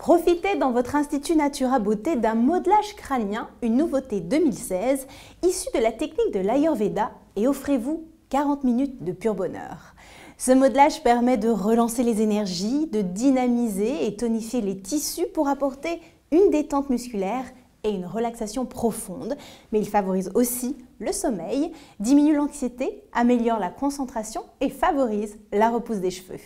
Profitez dans votre Institut Natura Beauté d'un modelage crânien, une nouveauté 2016, issue de la technique de l'Ayurveda et offrez-vous 40 minutes de pur bonheur. Ce modelage permet de relancer les énergies, de dynamiser et tonifier les tissus pour apporter une détente musculaire et une relaxation profonde, mais il favorise aussi le sommeil, diminue l'anxiété, améliore la concentration et favorise la repousse des cheveux.